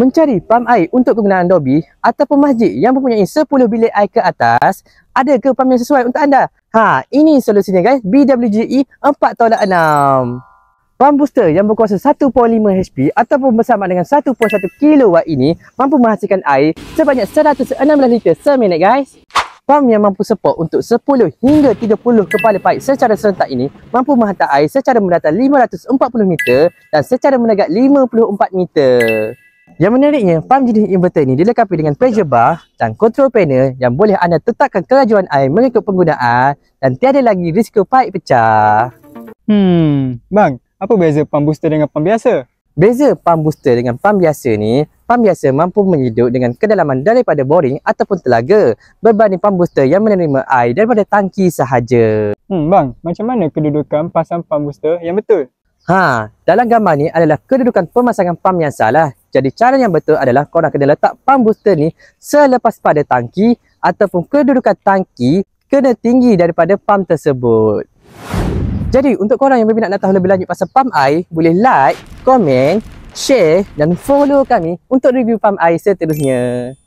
Mencari pam air untuk kegunaan dobi atau masjid yang mempunyai 10 bilik air ke atas, ada ke pam yang sesuai untuk anda? Ha, ini solusinya guys, BWGE 4.6. Pam booster yang berkuasa 1.5 HP ataupun bersama dengan 1.1 kW ini mampu menghasilkan air sebanyak 116 liter seminit guys. Pam yang mampu support untuk 10 hingga 30 kepala paip secara serentak ini mampu menghantar air secara mendatar 540 meter dan secara menegak 54 meter. Yang menariknya, pam jenis inverter ini dilengkapi dengan pressure bar dan control panel yang boleh anda tetapkan kelajuan air mengikut penggunaan dan tiada lagi risiko pipe pecah. Hmm, bang, apa beza pam booster dengan pam biasa? Beza pam booster dengan pam biasa ni, pam biasa mampu menyedut dengan kedalaman daripada boring ataupun telaga berbanding pam booster yang menerima air daripada tangki sahaja. Hmm, bang, macam mana kedudukan pasang pam booster yang betul? Ha, dalam gambar ni adalah kedudukan pemasangan pam yang salah jadi cara yang betul adalah korang kena letak pump booster ni selepas pada tangki ataupun kedudukan tangki kena tinggi daripada pump tersebut. Jadi untuk korang yang berminat nak tahu lebih lanjut pasal pump air, boleh like, komen, share dan follow kami untuk review pump air seterusnya.